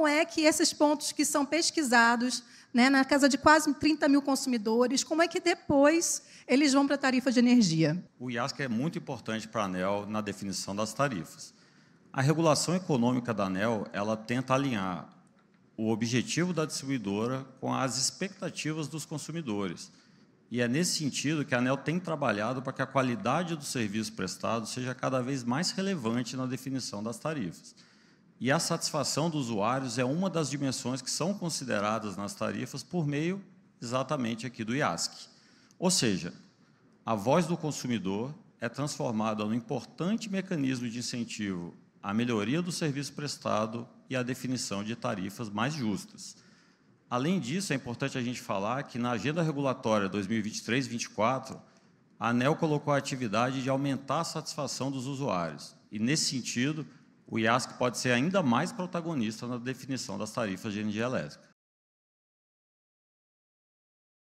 como é que esses pontos que são pesquisados, né, na casa de quase 30 mil consumidores, como é que depois eles vão para a tarifa de energia? O IASC é muito importante para a ANEL na definição das tarifas. A regulação econômica da ANEL ela tenta alinhar o objetivo da distribuidora com as expectativas dos consumidores. E é nesse sentido que a ANEL tem trabalhado para que a qualidade do serviço prestado seja cada vez mais relevante na definição das tarifas. E a satisfação dos usuários é uma das dimensões que são consideradas nas tarifas por meio exatamente aqui do IASC. Ou seja, a voz do consumidor é transformada num importante mecanismo de incentivo à melhoria do serviço prestado e à definição de tarifas mais justas. Além disso, é importante a gente falar que na agenda regulatória 2023-24, a ANEL colocou a atividade de aumentar a satisfação dos usuários. E, nesse sentido, o IASC pode ser ainda mais protagonista na definição das tarifas de energia elétrica.